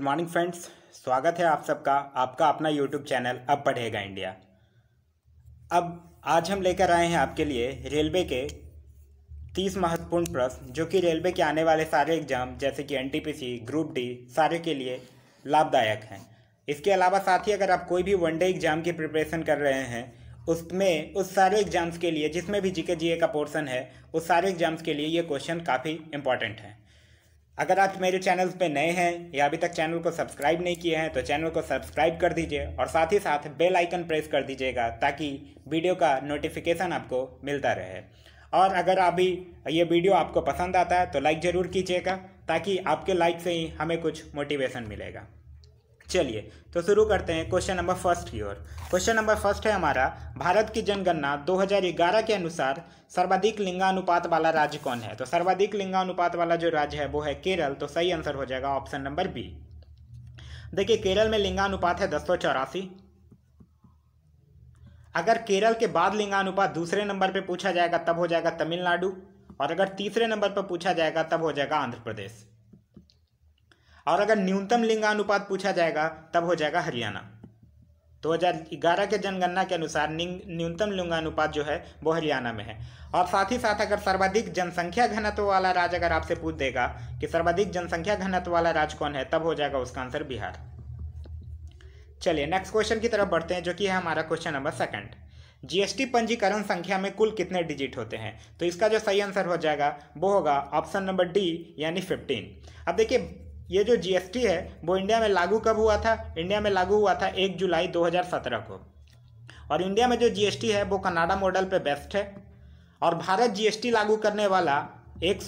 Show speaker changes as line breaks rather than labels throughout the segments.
good morning friends स्वागत है आप सबका आपका अपना यूट्यूब चैनल अब पढ़ेगा इंडिया अब आज हम लेकर आए हैं आपके लिए रेलवे के तीस महत्वपूर्ण प्रश्न जो कि रेलवे के आने वाले सारे एग्जाम जैसे कि एनटीपीसी ग्रुप डी सारे के लिए लाभदायक हैं इसके अलावा साथ ही अगर आप कोई भी वनडे एग्जाम की प्रिपरेशन कर रहे हैं उसमें उस सारे एग्जाम्स के लिए जिसमें भी जीके जीए का पोर्सन है उस सारे एग्जाम्स के लिए ये क्वेश्चन काफ़ी इंपॉर्टेंट है अगर आप मेरे चैनल पे नए हैं या अभी तक चैनल को सब्सक्राइब नहीं किए हैं तो चैनल को सब्सक्राइब कर दीजिए और साथ ही साथ बेल आइकन प्रेस कर दीजिएगा ताकि वीडियो का नोटिफिकेशन आपको मिलता रहे और अगर अभी ये वीडियो आपको पसंद आता है तो लाइक ज़रूर कीजिएगा ताकि आपके लाइक से ही हमें कुछ मोटिवेशन मिलेगा चलिए तो शुरू करते हैं क्वेश्चन नंबर फर्स्ट की ओर क्वेश्चन नंबर फर्स्ट है हमारा भारत की जनगणना 2011 के अनुसार सर्वाधिक लिंगानुपात वाला राज्य कौन है तो सर्वाधिक लिंगानुपात वाला जो राज्य है वो है केरल तो सही आंसर हो जाएगा ऑप्शन नंबर बी देखिए केरल में लिंगानुपात है दस अगर केरल के बाद लिंगानुपात दूसरे नंबर पे पूछा जाएगा तब हो जाएगा तमिलनाडु और अगर तीसरे नंबर पर पूछा जाएगा तब हो जाएगा आंध्र प्रदेश और अगर न्यूनतम लिंगानुपात पूछा जाएगा तब हो जाएगा हरियाणा 2011 तो के जनगणना के अनुसार न्यूनतम लिंगानुपात जो है वो हरियाणा में है और साथ ही साथ अगर सर्वाधिक जनसंख्या घनत्व वाला राज्य अगर आपसे पूछ देगा कि सर्वाधिक जनसंख्या घनत्व वाला राज्य कौन है तब हो जाएगा उसका आंसर बिहार चलिए नेक्स्ट क्वेश्चन की तरफ बढ़ते हैं जो कि है हमारा क्वेश्चन नंबर सेकंड जीएसटी पंजीकरण संख्या में कुल कितने डिजिट होते हैं तो इसका जो सही आंसर हो जाएगा वो होगा ऑप्शन नंबर डी यानी फिफ्टीन अब देखिए ये जो जीएसटी है वो इंडिया में लागू कब हुआ था इंडिया में लागू हुआ था एक जुलाई 2017 को और इंडिया में जो जीएसटी है वो कनाडा मॉडल पे बेस्ट है और भारत जीएसटी लागू करने वाला एक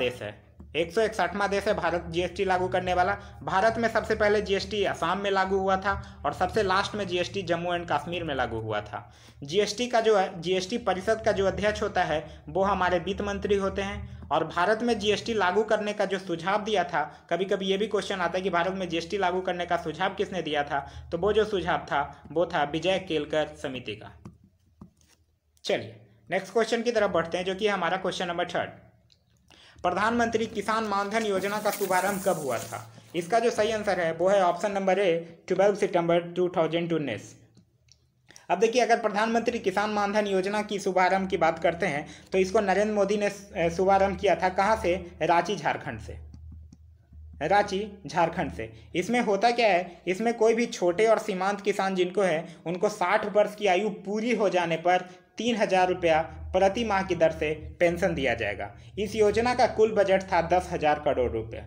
देश है एक सौ इकसठवां देश है भारत जीएसटी लागू करने वाला भारत में सबसे पहले जीएसटी असम में लागू हुआ था और सबसे लास्ट में जीएसटी जम्मू एंड कश्मीर में लागू हुआ था जीएसटी का जो है जीएसटी परिषद का जो अध्यक्ष होता है वो हमारे वित्त मंत्री होते हैं और भारत में जीएसटी लागू करने का जो सुझाव दिया था कभी कभी ये भी क्वेश्चन आता है कि भारत में जीएसटी लागू करने का सुझाव किसने दिया था तो वो जो सुझाव था वो था विजय केलकर समिति का चलिए नेक्स्ट क्वेश्चन की तरफ बढ़ते हैं जो कि हमारा क्वेश्चन नंबर थर्ड प्रधानमंत्री किसान मानधन योजना का शुभारंभ कब हुआ था इसका जो सही आंसर है वो है ऑप्शन नंबर ए ट्वेल्व सितंबर टू थाउजेंड उन्नीस अब देखिए अगर प्रधानमंत्री किसान मानधन योजना की शुभारंभ की बात करते हैं तो इसको नरेंद्र मोदी ने शुभारंभ किया था कहाँ से रांची झारखंड से रांची झारखंड से इसमें होता क्या है इसमें कोई भी छोटे और सीमांत किसान जिनको है उनको 60 वर्ष की आयु पूरी हो जाने पर तीन हजार रुपया प्रति माह की दर से पेंशन दिया जाएगा इस योजना का कुल बजट था दस हजार करोड़ रुपये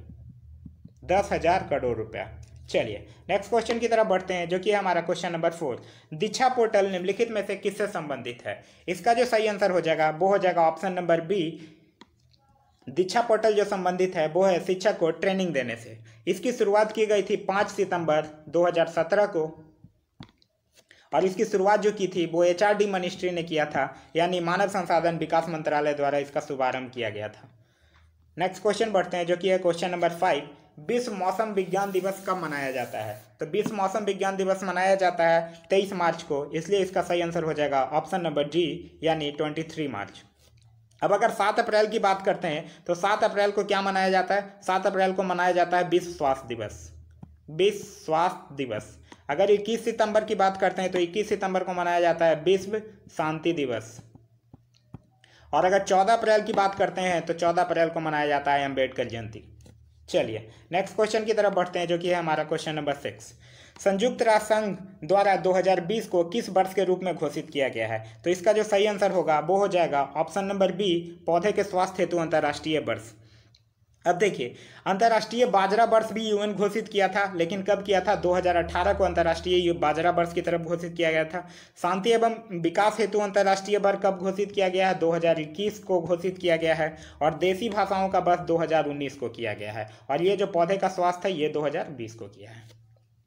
दस हजार करोड़ रुपया चलिए नेक्स्ट क्वेश्चन की तरफ बढ़ते हैं जो कि हमारा question number four Diksha portal निम्नलिखित में से किससे संबंधित है इसका जो सही आंसर हो जाएगा वो हो जाएगा option number B Diksha portal जो संबंधित है वो है शिक्षक को ट्रेनिंग देने से इसकी शुरुआत की गई थी पाँच सितंबर 2017 को और इसकी शुरुआत जो की थी वो एच मिनिस्ट्री ने किया था यानी मानव संसाधन विकास मंत्रालय द्वारा इसका शुभारंभ किया गया था नेक्स्ट क्वेश्चन बढ़ते हैं जो कि है क्वेश्चन नंबर फाइव विश्व मौसम विज्ञान दिवस कब मनाया जाता है तो विश्व मौसम विज्ञान दिवस मनाया जाता है तेईस मार्च को इसलिए इसका सही आंसर हो जाएगा ऑप्शन नंबर डी यानी ट्वेंटी थ्री मार्च अब अगर सात अप्रैल की बात करते हैं तो सात अप्रैल को क्या मनाया जाता है सात अप्रैल को मनाया जाता है विश्व स्वास्थ्य दिवस विश्व स्वास्थ्य दिवस अगर 21 सितंबर की बात करते हैं तो 21 सितंबर को मनाया जाता है विश्व शांति दिवस और अगर 14 अप्रैल की बात करते हैं तो 14 अप्रैल को मनाया जाता है अम्बेडकर जयंती चलिए नेक्स्ट क्वेश्चन की तरफ बढ़ते हैं जो कि है हमारा क्वेश्चन नंबर सिक्स संयुक्त राष्ट्र संघ द्वारा 2020 को किस वर्ष के रूप में घोषित किया गया है तो इसका जो सही आंसर होगा वो हो जाएगा ऑप्शन नंबर बी पौधे के स्वास्थ्य हेतु अंतर्राष्ट्रीय वर्ष अब देखिए अंतर्राष्ट्रीय बाजरा वर्ष भी यूएन घोषित किया था लेकिन कब किया था 2018 को अंतर्राष्ट्रीय बाजरा वर्ष की तरफ घोषित किया गया था शांति एवं विकास हेतु अंतर्राष्ट्रीय वर्ष कब घोषित किया गया है 2021 को घोषित किया गया है और देसी भाषाओं का वर्ष 2019 को किया गया है और ये जो पौधे का स्वास्थ्य है ये दो को किया है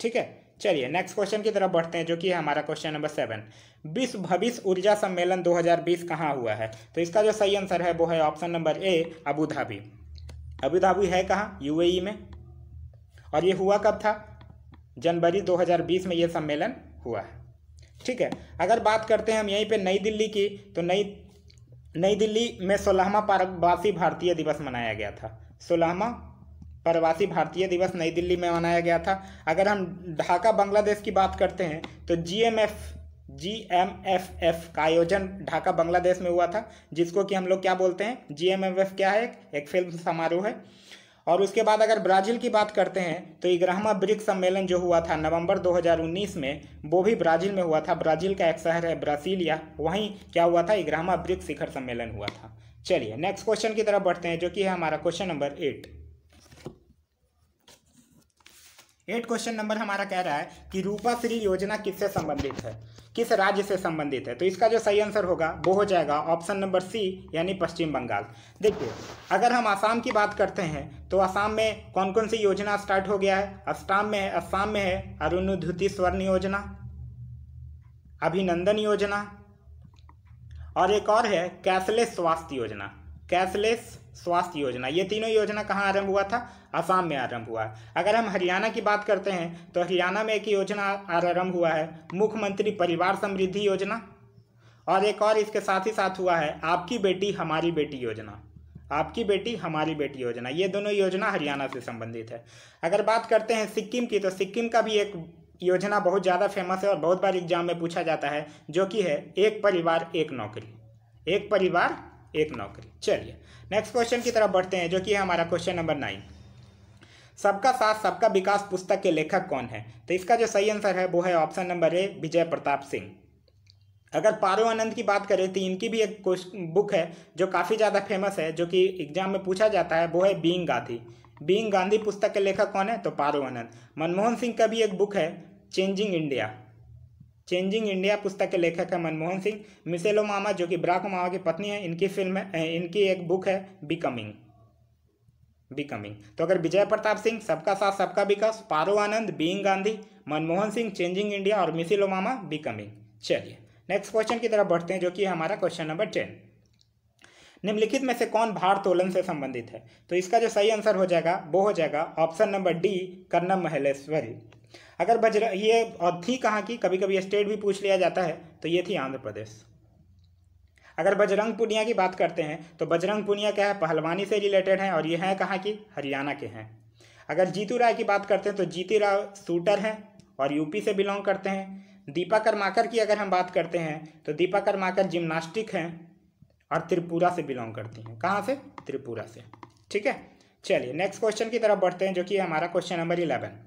ठीक है चलिए नेक्स्ट क्वेश्चन की तरफ बढ़ते हैं जो कि है हमारा क्वेश्चन नंबर सेवन विश्व भविष्य ऊर्जा सम्मेलन 2020 कहाँ हुआ है तो इसका जो सही आंसर है वो है option number A Abu Dhabi Abu Dhabi तो है कहाँ यूएई e में और ये हुआ कब था जनवरी 2020 में ये सम्मेलन हुआ है ठीक है अगर बात करते हैं हम यहीं पे नई दिल्ली की तो नई नई दिल्ली में सोलहवा प्रवासी भारतीय दिवस मनाया गया था सोलहवा प्रवासी भारतीय दिवस नई दिल्ली में मनाया गया था अगर हम ढाका बांग्लादेश की बात करते हैं तो G M F G M F F का आयोजन ढाका बांग्लादेश में हुआ था जिसको कि हम लोग क्या बोलते हैं जी एम एफ एफ क्या है एक फिल्म समारोह है और उसके बाद अगर ब्राज़ील की बात करते हैं तो इग्राहमा ब्रिक्स सम्मेलन जो हुआ था नवंबर 2019 में वो भी ब्राज़ील में हुआ था ब्राज़ील का एक शहर है ब्रासीलिया वहीं क्या हुआ था इग्राहमा ब्रिक्स शिखर सम्मेलन हुआ था चलिए नेक्स्ट क्वेश्चन की तरफ बढ़ते हैं जो कि है हमारा question number eight eight question number हमारा कह रहा है कि रूपाश्री योजना किससे संबंधित है किस राज्य से संबंधित है तो इसका जो सही आंसर होगा वो हो जाएगा ऑप्शन नंबर सी यानी पश्चिम बंगाल देखिए अगर हम आसाम की बात करते हैं तो आसाम में कौन कौन सी योजना स्टार्ट हो गया है असम में है आसाम में है अरुणोधुति स्वर्ण योजना अभिनंदन योजना और एक और है कैशलेस स्वास्थ्य योजना कैशलेस स्वास्थ्य योजना ये तीनों योजना कहाँ आरंभ हुआ था आसाम में आरंभ हुआ है अगर हम हरियाणा की बात करते हैं तो हरियाणा में एक योजना आरंभ हुआ है मुख्यमंत्री परिवार समृद्धि योजना और एक और इसके साथ ही साथ हुआ है आपकी बेटी हमारी बेटी योजना आपकी बेटी हमारी बेटी योजना ये दोनों योजना हरियाणा से संबंधित है अगर बात करते हैं सिक्किम की तो सिक्किम का भी एक योजना बहुत ज़्यादा फेमस है और बहुत बार एग्जाम में पूछा जाता है जो कि है एक परिवार एक नौकरी एक परिवार एक नौकरी चलिए नेक्स्ट क्वेश्चन की तरफ बढ़ते हैं जो कि है हमारा क्वेश्चन नंबर नाइन सबका साथ सबका विकास पुस्तक के लेखक कौन है तो इसका जो सही आंसर है वो है option number A Vijay Pratap Singh अगर पारो आनंद की बात करें तो इनकी भी एक बुक है जो काफ़ी ज़्यादा फेमस है जो कि एग्जाम में पूछा जाता है वो है बींग गांधी बींग गांधी पुस्तक के लेखक कौन है तो पारो आनंद मनमोहन सिंह का भी एक बुक है चेंजिंग इंडिया चेंजिंग इंडिया पुस्तक के लेखक है मनमोहन सिंह मिसेलो मामा जो कि ब्राक मामा की पत्नी है इनकी फिल्म है इनकी एक बुक है बिकमिंग बिकमिंग तो अगर विजय प्रताप सिंह सबका साथ सबका विकास Paro Anand being Gandhi Manmohan Singh changing India और मिसिल मामा बिकमिंग चलिए नेक्स्ट क्वेश्चन की तरफ बढ़ते हैं जो कि हमारा क्वेश्चन नंबर टेन निम्नलिखित में से कौन तोलन से संबंधित है तो इसका जो सही आंसर हो जाएगा वो हो जाएगा option number D Karnam Malleswari अगर बजर ये और थी कहाँ की कभी कभी स्टेट भी पूछ लिया जाता है तो ये थी आंध्र प्रदेश अगर बजरंग पुनिया की बात करते हैं तो बजरंग पुनिया क्या है पहलवानी से रिलेटेड हैं और ये हैं कहाँ की हरियाणा के हैं अगर जीतू राय की बात करते हैं तो जीती राव सूटर हैं और यूपी से बिलोंग करते हैं दीपा कर्माकर की अगर हम बात करते हैं तो दीपा कर्माकर जिम्नास्टिक हैं और त्रिपुरा से बिलोंग करती हैं कहाँ से त्रिपुरा से ठीक है चलिए नेक्स्ट क्वेश्चन की तरफ बढ़ते हैं जो कि हमारा question number eleven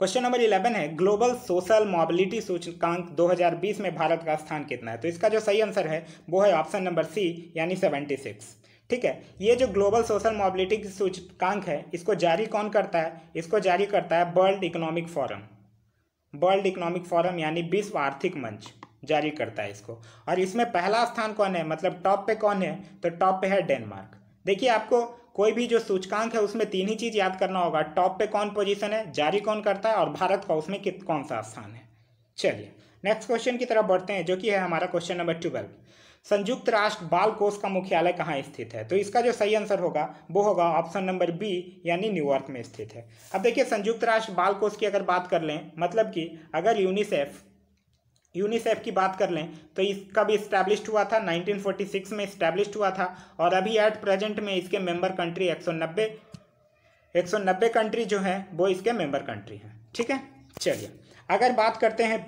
question number eleven है ग्लोबल सोशल मोबिलिटी सूचकांक 2020 में भारत का स्थान कितना है तो इसका जो सही आंसर है वो है ऑप्शन नंबर सी यानी 76 ठीक है ये जो ग्लोबल सोशल मोबिलिटी की सूचकांक है इसको जारी कौन करता है इसको जारी करता है World Economic Forum World Economic Forum यानी विश्व आर्थिक मंच जारी करता है इसको और इसमें पहला स्थान कौन है मतलब टॉप पे कौन है तो टॉप पे है डेनमार्क देखिए आपको कोई भी जो सूचकांक है उसमें तीन ही चीज़ याद करना होगा टॉप पे कौन पोजीशन है जारी कौन करता है और भारत का उसमें कित कौन सा स्थान है चलिए नेक्स्ट क्वेश्चन की तरफ बढ़ते हैं जो कि है हमारा क्वेश्चन नंबर ट्वेल्व संयुक्त राष्ट्र बाल कोष का मुख्यालय कहाँ स्थित है तो इसका जो सही आंसर होगा वो होगा ऑप्शन नंबर बी यानी न्यूयॉर्क में स्थित है अब देखिए संयुक्त राष्ट्र बाल कोष की अगर बात कर लें मतलब कि अगर यूनिसेफ यूनिसेफ की बात कर लें तो इस कब इस्टेब्लिश हुआ था 1946 में इस्टेब्लिश हुआ था और अभी एट प्रेजेंट में इसके मेंबर कंट्री 190 190 कंट्री जो है वो इसके मेंबर कंट्री हैं ठीक है चलिए अगर बात करते हैं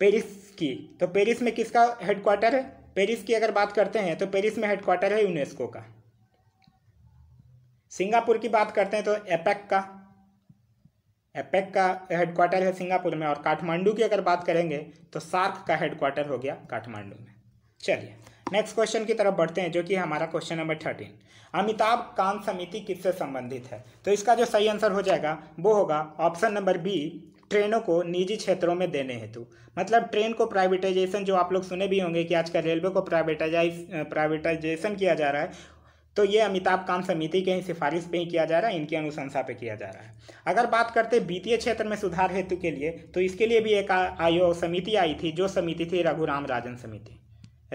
पेरिस की तो पेरिस में किसका हेडक्वार्टर है पेरिस की अगर बात करते हैं तो पेरिस में हेडक्वार्टर है यूनेस्को का सिंगापुर की बात करते हैं तो एपेक का एपेक का हेडक्वार्टर है सिंगापुर में और काठमांडू की अगर बात करेंगे तो सार्क का हेडक्वार्टर हो गया काठमांडू में चलिए नेक्स्ट क्वेश्चन की तरफ बढ़ते हैं जो कि हमारा question number thirteen Amitabh Kant समिति किससे संबंधित है तो इसका जो सही आंसर हो जाएगा वो होगा ऑप्शन नंबर बी ट्रेनों को निजी क्षेत्रों में देने हेतु मतलब ट्रेन को प्राइवेटाइजेशन जो आप लोग सुने भी होंगे कि आजकल रेलवे को प्राइवेटाइज प्राइवेटाइजेशन किया जा रहा है तो ये अमिताभ कांत समिति के ही सिफारिश पे ही किया जा रहा है इनकी अनुशंसा पे किया जा रहा है अगर बात करते वित्तीय क्षेत्र में सुधार हेतु के लिए तो इसके लिए भी एक आयोग समिति आई थी जो समिति थी रघुराम राजन समिति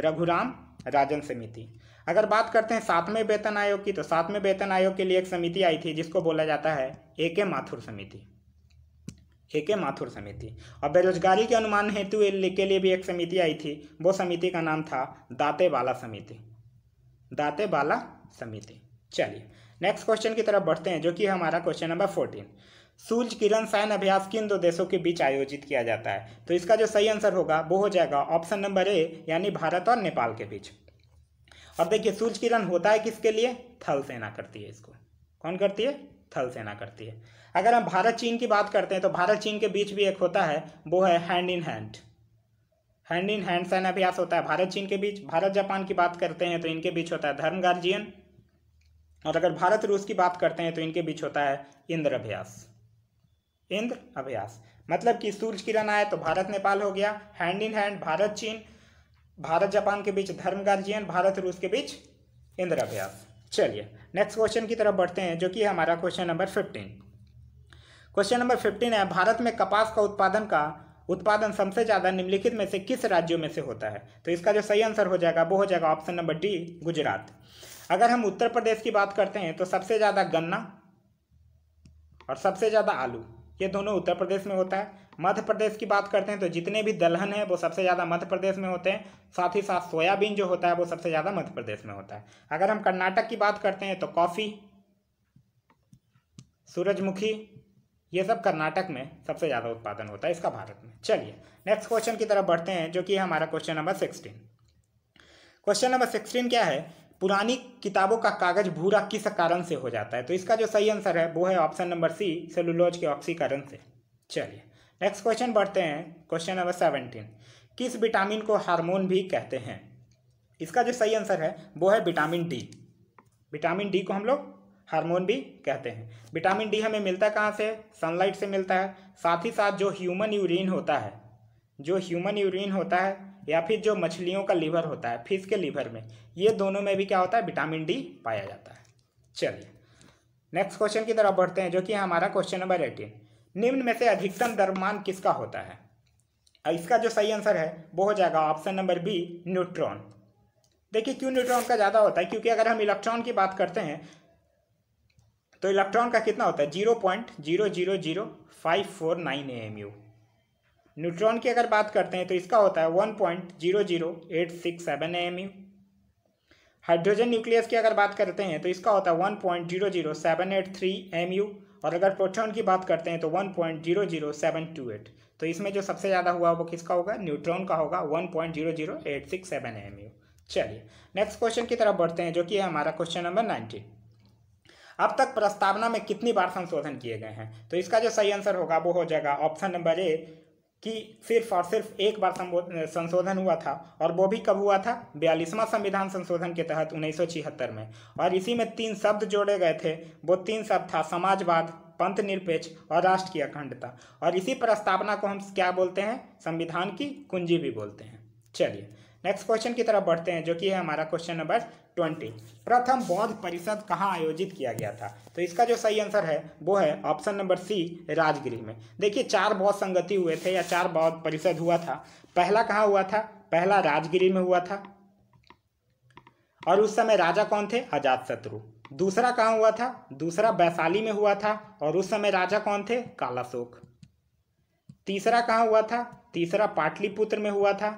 रघुराम राजन समिति अगर बात करते हैं सातवें वेतन आयोग की तो सातवें वेतन आयोग के लिए एक समिति आई थी जिसको बोला जाता है ए के माथुर समिति ए के माथुर समिति और बेरोजगारी के अनुमान हेतु के लिए भी एक समिति आई थी वो समिति का नाम था दाते बाला समिति दाते बाला समिति चलिए नेक्स्ट क्वेश्चन की तरफ बढ़ते हैं जो कि हमारा question number fourteen Surya Kiran सैन अभ्यास किन दो देशों के बीच आयोजित किया जाता है तो इसका जो सही आंसर होगा वो हो जाएगा ऑप्शन नंबर ए यानी भारत और नेपाल के बीच और देखिए सूर्य किरण होता है किसके लिए थल सेना करती है इसको कौन करती है थल सेना करती है अगर हम भारत चीन की बात करते हैं तो भारत चीन के बीच भी एक होता है वो है hand in hand hand in hand सैन अभ्यास होता है भारत चीन के बीच भारत जापान की बात करते हैं तो इनके बीच होता है धर्म गार्जियन और अगर भारत रूस की बात करते हैं तो इनके बीच होता है इंद्र अभ्यास इंद्र अभ्यास मतलब कि सूर्य किरण आए तो भारत नेपाल हो गया हैंड इन हैंड भारत चीन भारत जापान के बीच धर्म गार्जियन भारत रूस के बीच इंद्र अभ्यास चलिए नेक्स्ट क्वेश्चन की तरफ बढ़ते हैं जो कि हमारा question number fifteen question number fifteen है भारत में कपास का उत्पादन का उत्पादन सबसे ज़्यादा निम्नलिखित में से किस राज्यों में से होता है तो इसका जो सही आंसर हो जाएगा वो हो जाएगा ऑप्शन नंबर डी गुजरात अगर हम उत्तर प्रदेश की बात करते हैं तो सबसे ज़्यादा गन्ना और सबसे ज़्यादा आलू ये दोनों उत्तर प्रदेश में होता है मध्य प्रदेश की बात करते हैं तो जितने भी दलहन है वो सबसे ज़्यादा मध्य प्रदेश में होते हैं साथ ही साथ सोयाबीन जो होता है वो सबसे ज़्यादा मध्य प्रदेश में होता है अगर हम कर्नाटक की बात करते हैं तो कॉफ़ी सूरजमुखी ये सब कर्नाटक में सबसे ज़्यादा उत्पादन होता है इसका भारत में चलिए नेक्स्ट क्वेश्चन की तरफ बढ़ते हैं जो कि हमारा question number sixteen question number sixteen क्या है पुरानी किताबों का कागज भूरा किस कारण से हो जाता है तो इसका जो सही आंसर है वो है ऑप्शन नंबर सी सेलुलोज के ऑक्सीकरण से चलिए नेक्स्ट क्वेश्चन बढ़ते हैं क्वेश्चन नंबर सेवनटीन किस विटामिन को हार्मोन भी कहते हैं इसका जो सही आंसर है वो है विटामिन डी विटामिन डी को हम लोग हार्मोन भी कहते हैं विटामिन डी हमें मिलता है कहाँ से सनलाइट से मिलता है साथ ही साथ जो ह्यूमन यूरिन होता है जो ह्यूमन यूरिन होता है या फिर जो मछलियों का लीवर होता है फिश के लीवर में ये दोनों में भी क्या होता है विटामिन डी पाया जाता है चलिए नेक्स्ट क्वेश्चन की तरफ बढ़ते हैं जो कि हमारा क्वेश्चन नंबर एटीन निम्न में से अधिकतम दरमान किसका होता है इसका जो सही आंसर है वो हो जाएगा ऑप्शन नंबर बी न्यूट्रॉन देखिए क्यों न्यूट्रॉन का ज़्यादा होता है क्योंकि अगर हम इलेक्ट्रॉन की बात करते हैं तो इलेक्ट्रॉन का कितना होता है zero point zero zero zero five four nine A M U neutron की अगर बात करते हैं तो इसका होता है one point zero zero eight six seven M U hydrogen nucleus की अगर बात करते हैं तो इसका होता है one point zero zero seven eight three M U और अगर प्रोटॉन की बात करते हैं तो one point zero zero seven two eight तो इसमें जो सबसे ज़्यादा हुआ वो किसका होगा न्यूट्रॉन का होगा one point zero zero eight six seven M U चलिए नेक्स्ट क्वेश्चन की तरफ बढ़ते हैं जो कि है हमारा क्वेश्चन नंबर नाइनटीन अब तक प्रस्तावना में कितनी बार संशोधन किए गए हैं तो इसका जो सही आंसर होगा वो हो जाएगा ऑप्शन नंबर ए कि सिर्फ और सिर्फ एक बार संशोधन हुआ था और वो भी कब हुआ था बयालीसवां संविधान संशोधन के तहत उन्नीस में और इसी में तीन शब्द जोड़े गए थे वो तीन शब्द था समाजवाद पंथ निरपेक्ष और राष्ट्र की अखंडता और इसी प्रस्तावना को हम क्या बोलते हैं संविधान की कुंजी भी बोलते हैं चलिए नेक्स्ट क्वेश्चन की तरफ बढ़ते हैं जो कि है हमारा क्वेश्चन नंबर ट्वेंटी प्रथम बौद्ध परिषद कहाँ आयोजित किया गया था तो इसका जो सही आंसर है वो है ऑप्शन नंबर सी राजगिरी में देखिए चार बौद्ध संगति हुए थे या चार बौद्ध परिषद हुआ था पहला कहाँ हुआ था पहला राजगिरी में हुआ था और उस समय राजा कौन थे अजात शत्रु दूसरा कहाँ हुआ था दूसरा वैशाली में हुआ था और उस समय राजा कौन थे कालाशोक तीसरा कहाँ हुआ था तीसरा पाटलिपुत्र में हुआ था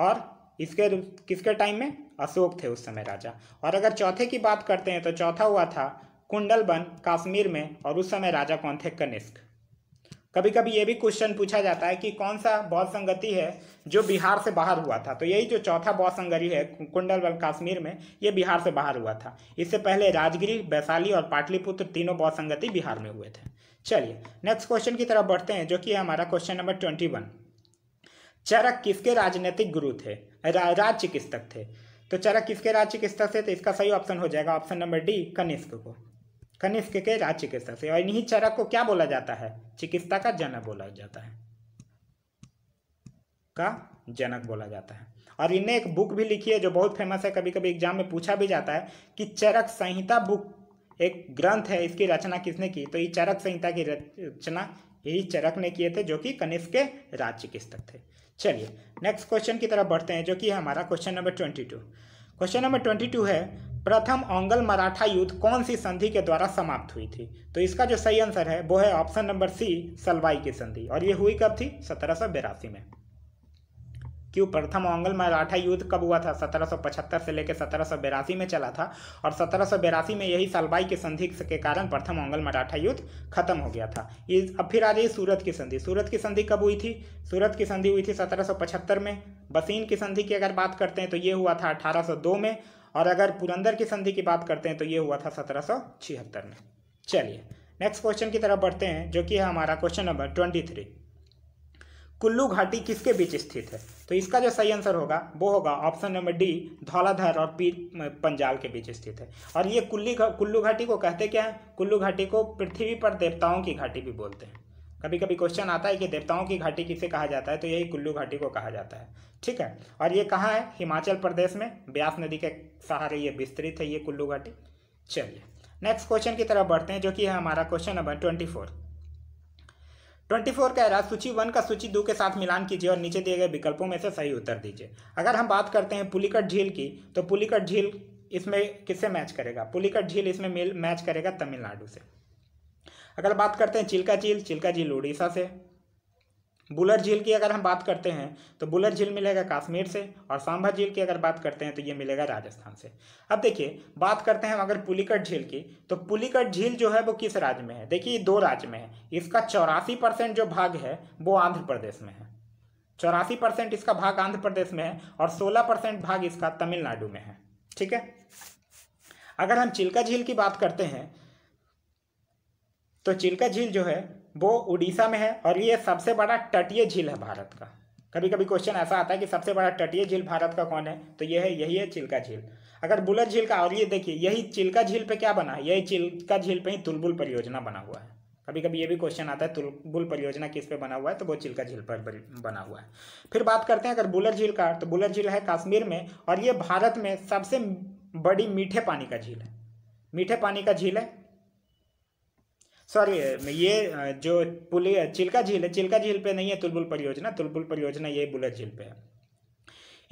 और इसके किसके टाइम में अशोक थे उस समय राजा और अगर चौथे की बात करते हैं तो चौथा हुआ था कुंडल वन काश्मीर में और उस समय राजा कौन थे कनिष्क कभी कभी ये भी क्वेश्चन पूछा जाता है कि कौन सा बौद्ध संगति है जो बिहार से बाहर हुआ था तो यही जो चौथा बौद्ध संगति है कुंडलबल काश्मीर में ये बिहार से बाहर हुआ था इससे पहले राजगिरी वैशाली और पाटलिपुत्र तीनों बौद्ध संगति बिहार में हुए थे चलिए नेक्स्ट क्वेश्चन की तरफ बढ़ते हैं जो कि है हमारा question number twenty one Charak किसके राजनीतिक गुरु थे रा, राज चिकित्सक थे तो चरक किसके राज चिकित्सक थे तो इसका सही ऑप्शन हो जाएगा ऑप्शन नंबर डी कनिष्क को कनिष्क के राज चिकित्सक थे और इन्हीं चरक को क्या बोला जाता है चिकित्सा का जनक बोला जाता है का जनक बोला जाता है और इन्हें एक बुक भी लिखी है जो बहुत फेमस है कभी कभी एग्जाम में पूछा भी जाता है कि चरक संहिता बुक एक ग्रंथ है इसकी रचना किसने की तो ये चरक संहिता की रचना यही चरक ने किए थे जो कि कनिष्क के राज चिकित्सक थे चलिए नेक्स्ट क्वेश्चन की तरफ बढ़ते हैं जो कि है हमारा question number twenty two question number twenty two है प्रथम ओंगल मराठा युद्ध कौन सी संधि के द्वारा समाप्त हुई थी तो इसका जो सही आंसर है वो है ऑप्शन नंबर सी सलवाई की संधि और ये हुई कब थी सत्रह में क्यों प्रथम मंगल मराठा युद्ध कब हुआ था सत्रह से लेकर सत्रह में चला था और सत्रह में यही सालबाई की संधि के कारण प्रथम मंगल मराठा युद्ध खत्म हो गया था इस अब फिर आ जाइए सूरत की संधि सूरत की संधि कब हुई थी सूरत की संधि हुई थी सत्रह में बसीन की संधि की अगर बात करते हैं तो ये हुआ था अठारह में और अगर पुरंदर की संधि की बात करते हैं तो ये हुआ था सत्रह में चलिए नेक्स्ट क्वेश्चन की तरफ बढ़ते हैं जो कि है हमारा question number twenty three Kullu घाटी किसके बीच स्थित है तो इसका जो सही आंसर होगा वो होगा ऑप्शन नंबर डी धौलाधर और पीर पंजाल के बीच स्थित है और ये कुल्ली कुल्लू घाटी को कहते क्या है कुल्लू घाटी को पृथ्वी पर देवताओं की घाटी भी बोलते हैं कभी कभी क्वेश्चन आता है कि देवताओं की घाटी किसे कहा जाता है तो यही कुल्लू घाटी को कहा जाता है ठीक है और ये कहाँ है हिमाचल प्रदेश में ब्यास नदी के सहारे ये विस्तृत है ये कुल्लू घाटी चलिए नेक्स्ट क्वेश्चन की तरफ बढ़ते हैं जो कि है हमारा question number twenty four twenty four कह रहा है सूची वन का सूची दो के साथ मिलान कीजिए और नीचे दिए गए विकल्पों में से सही उत्तर दीजिए अगर हम बात करते हैं पुलिकट झील की तो पुलिकट झील इसमें किससे मैच करेगा पुलिकट झील इसमें मैच करेगा तमिलनाडु से अगर बात करते हैं चिल्का झील चिल्का झील उड़ीसा से बुलर झील की अगर हम बात करते हैं तो बुलर झील मिलेगा कश्मीर से और सांभा झील की अगर बात करते हैं तो ये मिलेगा राजस्थान से अब देखिए बात करते हैं अगर पुलिकट झील की तो पुलिकट झील जो है वो किस राज्य में है देखिए दो राज्य में है इसका चौरासी परसेंट जो भाग है वो आंध्र प्रदेश में है चौरासी परसेंट इसका भाग आंध्र प्रदेश में है और सोलह परसेंट भाग इसका तमिलनाडु में है ठीक है अगर हम चिल्का झील की बात करते हैं तो चिल्का झील जो है वो उड़ीसा में है और ये सबसे बड़ा तटीय झील है भारत का कभी कभी क्वेश्चन ऐसा आता है कि सबसे बड़ा तटीय झील भारत का कौन है तो ये है यही है चिल्का झील अगर बुलर झील का और ये देखिए यही चिल्का झील पे क्या बना यही चिल्का झील पे ही तुलबुल परियोजना बना हुआ है कभी कभी ये भी क्वेश्चन आता है तुलबुल परियोजना किस पे बना हुआ है तो वो चिल्का झील पर बना हुआ है फिर बात करते हैं अगर बुलर झील का तो बुलर झील है कश्मीर में और ये भारत में सबसे बड़ी मीठे पानी का झील है मीठे पानी का झील है सॉरी ये जो पुली चिल्का झील है चिल्का झील पे नहीं है तुलबुल परियोजना तुलबुल परियोजना ये बुलेट झील पे है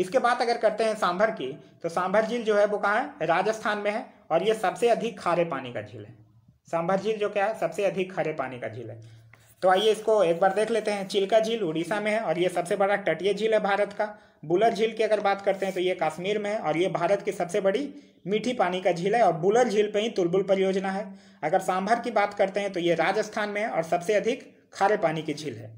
इसके बाद अगर करते हैं सांभर की तो सांभर झील जो है वो कहाँ है राजस्थान में है और ये सबसे अधिक खारे पानी का झील है सांभर झील जो क्या है सबसे अधिक खारे पानी का झील है तो आइए इसको एक बार देख लेते हैं चिल्का झील उड़ीसा में है और ये सबसे बड़ा तटीय झील है भारत का बुलर झील की अगर बात करते हैं तो ये कश्मीर में है और ये भारत की सबसे बड़ी मीठी पानी का झील है और बुलर झील पे ही तुलबुल परियोजना है अगर सांभर की बात करते हैं तो ये राजस्थान में है और सबसे अधिक खारे पानी की झील है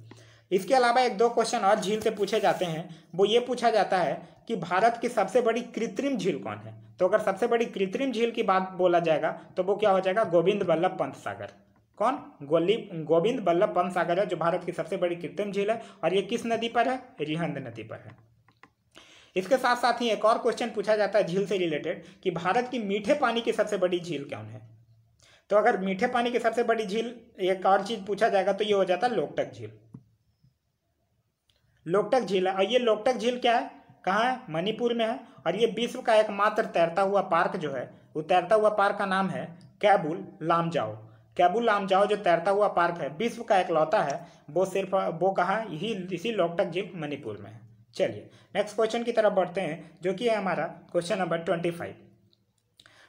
इसके अलावा एक दो क्वेश्चन और झील से पूछे जाते हैं वो ये पूछा जाता है कि भारत की सबसे बड़ी कृत्रिम झील कौन है तो अगर सबसे बड़ी कृत्रिम झील की बात बोला जाएगा तो वो क्या हो जाएगा गोविंद बल्लभ पंत सागर कौन गोली गोविंद बल्लभ पंत सागर है जो भारत की सबसे बड़ी कृत्रिम झील है और ये किस नदी पर है रिहंद नदी पर है इसके साथ साथ ही एक और क्वेश्चन पूछा जाता है झील से रिलेटेड कि भारत की मीठे पानी की सबसे बड़ी झील कौन है तो अगर मीठे पानी की सबसे बड़ी झील एक और चीज पूछा जाएगा तो ये हो जाता है लोकटक झील लोकटक झील है और ये लोकटक झील क्या है कहाँ है मणिपुर में है और ये विश्व का एकमात्र तैरता हुआ पार्क जो है वो तैरता हुआ पार्क का नाम है कैबुल लामजाओ कैबुल लामजाओ जो तैरता हुआ पार्क है विश्व का एकलौता है वो सिर्फ वो कहाँ यही इसी लोकटक झील मणिपुर में है चलिए नेक्स्ट क्वेश्चन की तरफ बढ़ते हैं जो कि है हमारा question number twenty five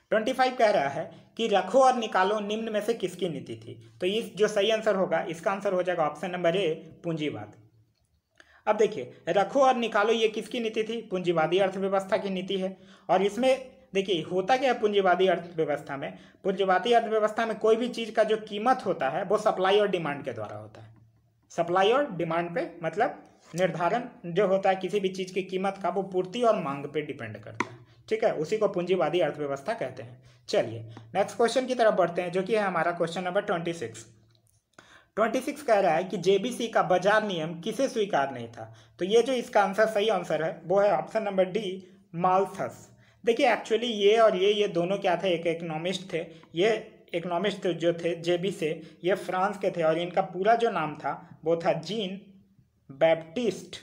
twenty five कह रहा है कि रखो और निकालो निम्न में से किसकी नीति थी तो ये जो सही आंसर होगा इसका आंसर हो जाएगा ऑप्शन नंबर ए पूंजीवाद अब देखिए रखो और निकालो ये किसकी नीति थी पूंजीवादी अर्थव्यवस्था की नीति है और इसमें देखिए होता क्या है पूंजीवादी अर्थव्यवस्था में पूंजीवादी अर्थव्यवस्था में कोई भी चीज़ का जो कीमत होता है वो सप्लाई और डिमांड के द्वारा होता है सप्लाई और डिमांड पे मतलब निर्धारण जो होता है किसी भी चीज़ की कीमत का वो पूर्ति और मांग पे डिपेंड करता है ठीक है उसी को पूंजीवादी अर्थव्यवस्था कहते हैं चलिए नेक्स्ट क्वेश्चन की तरफ बढ़ते हैं जो कि है हमारा question number twenty six twenty six कह रहा है कि जेबीसी का बाजार नियम किसे स्वीकार नहीं था तो ये जो इसका आंसर सही आंसर है वो है ऑप्शन नंबर डी मालथस देखिए एक्चुअली ये और ये ये दोनों क्या थे एक इकोनॉमिस्ट थे ये इकोनॉमिस्ट जो थे जेबी से ये फ्रांस के थे और इनका पूरा जो नाम था वो था जीन बैप्टिस्ट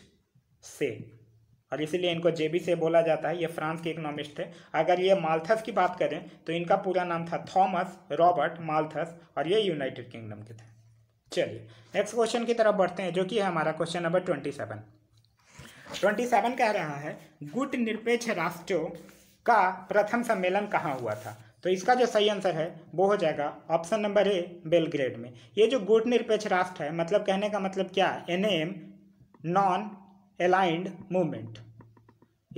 से और इसीलिए इनको जेबी से बोला जाता है ये फ्रांस के इकोनॉमिस्ट थे अगर ये माल्थस की बात करें तो इनका पूरा नाम था थॉमस रॉबर्ट माल्थस और ये यूनाइटेड किंगडम के थे चलिए नेक्स्ट क्वेश्चन की तरफ बढ़ते हैं जो कि है हमारा question number twenty seven twenty seven कह रहा है गुट निरपेक्ष राष्ट्रों का प्रथम सम्मेलन कहाँ हुआ था तो इसका जो सही आंसर है वो हो जाएगा ऑप्शन नंबर ए बेलग्रेड में ये जो गुट निरपेक्ष राष्ट्र है मतलब कहने का मतलब क्या है N M non aligned movement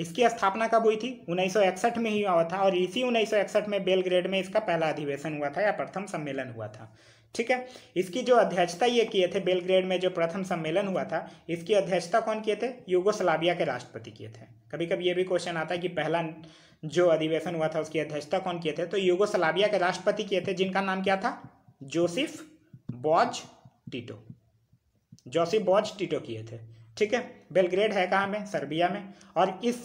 इसकी स्थापना कब हुई थी 1961 में ही हुआ था और इसी 1961 में बेलग्रेड में इसका पहला अधिवेशन हुआ था या प्रथम सम्मेलन हुआ था ठीक है इसकी जो अध्यक्षता ये किए थे बेलग्रेड में जो प्रथम सम्मेलन हुआ था इसकी अध्यक्षता कौन किए थे यूगोस्लाविया के राष्ट्रपति किए थे कभी कभी ये भी क्वेश्चन आता है कि पहला जो अधिवेशन हुआ था उसकी अध्यक्षता कौन किए थे तो यूगोसलाविया के राष्ट्रपति किए थे जिनका नाम क्या था Josip Broz Tito Josip Broz Tito किए थे ठीक है बेलग्रेड है कहाँ में सर्बिया में और इस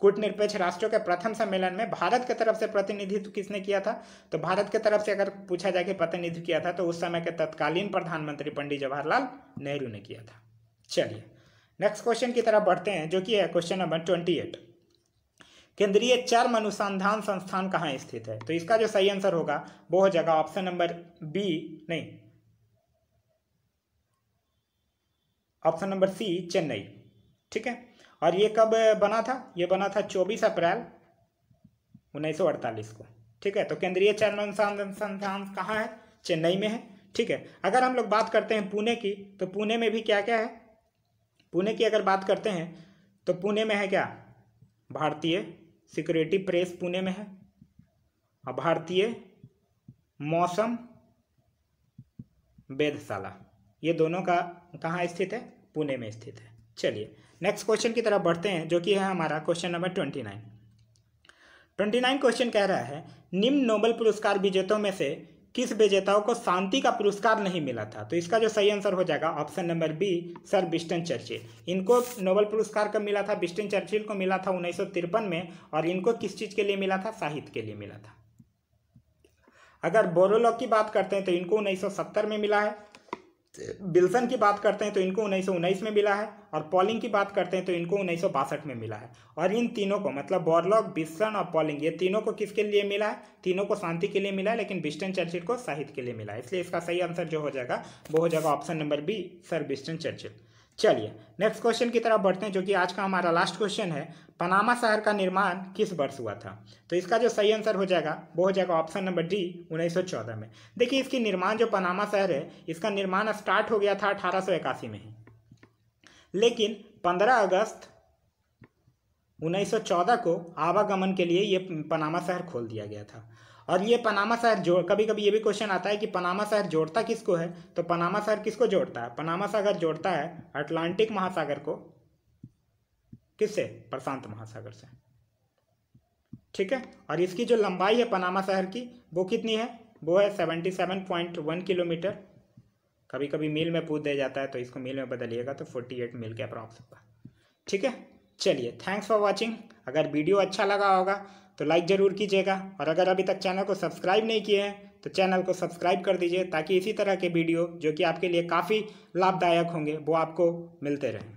कूटनिरपेक्ष राष्ट्रों के प्रथम सम्मेलन में भारत के तरफ से प्रतिनिधित्व किसने किया था तो भारत की तरफ से अगर पूछा जाए कि प्रतिनिधित्व किया था तो उस समय के तत्कालीन प्रधानमंत्री पंडित जवाहरलाल नेहरू ने किया था चलिए नेक्स्ट क्वेश्चन की तरफ बढ़ते हैं जो कि है क्वेश्चन नंबर ट्वेंटी एट केंद्रीय चर्म अनुसंधान संस्थान कहाँ स्थित है तो इसका जो सही आंसर होगा वो हो जाएगा ऑप्शन नंबर बी नहीं ऑप्शन नंबर सी चेन्नई ठीक है और ये कब बना था ये बना था 24 अप्रैल 1948 को ठीक है तो केंद्रीय चरण अनुसंधान संस्थान कहाँ है चेन्नई में है ठीक है अगर हम लोग बात करते हैं पुणे की तो पुणे में भी क्या क्या है पुणे की अगर बात करते हैं तो पुणे में है क्या भारतीय सिक्योरिटी प्रेस पुणे में है और भारतीय मौसम वेधशाला ये दोनों का कहाँ स्थित है पुणे में स्थित है चलिए नेक्स्ट क्वेश्चन की तरफ बढ़ते हैं जो कि है हमारा question number twenty nine twenty nine question कह रहा है निम्न नोबल पुरस्कार विजेताओं में से किस विजेताओं को शांति का पुरस्कार नहीं मिला था तो इसका जो सही आंसर हो जाएगा option number B sir Winston Churchill इनको नोबल पुरस्कार कब मिला था बिस्टन चर्चिल को मिला था उन्नीस में और इनको किस चीज़ के लिए मिला था साहित्य के लिए मिला था अगर बोरोलॉग की बात करते हैं तो इनको 1970 में मिला है बिल्सन की बात करते हैं तो इनको उन्नीस में मिला है और पॉलिंग की बात करते हैं तो इनको उन्नीस में मिला है और इन तीनों को मतलब बॉरलॉग बिस्टन और पॉलिंग ये तीनों को किसके लिए मिला है तीनों को शांति के लिए मिला है लेकिन बिस्टन चर्चिल को साहित्य के लिए मिला है इसलिए इसका सही आंसर जो हो जाएगा वो हो जाएगा option number B sir Winston Churchill चलिए नेक्स्ट क्वेश्चन की तरफ बढ़ते हैं जो कि आज का हमारा लास्ट क्वेश्चन है पनामा शहर का निर्माण किस वर्ष हुआ था तो इसका जो सही आंसर हो जाएगा वो हो जाएगा ऑप्शन नंबर डी 1914 में देखिए इसकी निर्माण जो पनामा शहर है इसका निर्माण स्टार्ट हो गया था अठारह में ही लेकिन 15 अगस्त 1914 को आवागमन के लिए ये पनामा शहर खोल दिया गया था और ये पनामा शहर जोड़ कभी कभी ये भी क्वेश्चन आता है कि पनामा शहर जोड़ता किसको है तो पनामा शहर किसको जोड़ता है पनामा सागर जोड़ता है अटलांटिक महासागर को किससे प्रशांत महासागर से ठीक है और इसकी जो लंबाई है पनामा शहर की वो कितनी है वो है seventy seven point one kilometre कभी कभी मील में पूछ दिया जाता है तो इसको मील में बदलिएगा तो फोर्टी एट मील के अप्रॉक्स होगा ठीक है चलिए थैंक्स फॉर वॉचिंग अगर वीडियो अच्छा लगा होगा तो लाइक ज़रूर कीजिएगा और अगर अभी तक चैनल को सब्सक्राइब नहीं किए हैं तो चैनल को सब्सक्राइब कर दीजिए ताकि इसी तरह के वीडियो जो कि आपके लिए काफ़ी लाभदायक होंगे वो आपको मिलते रहें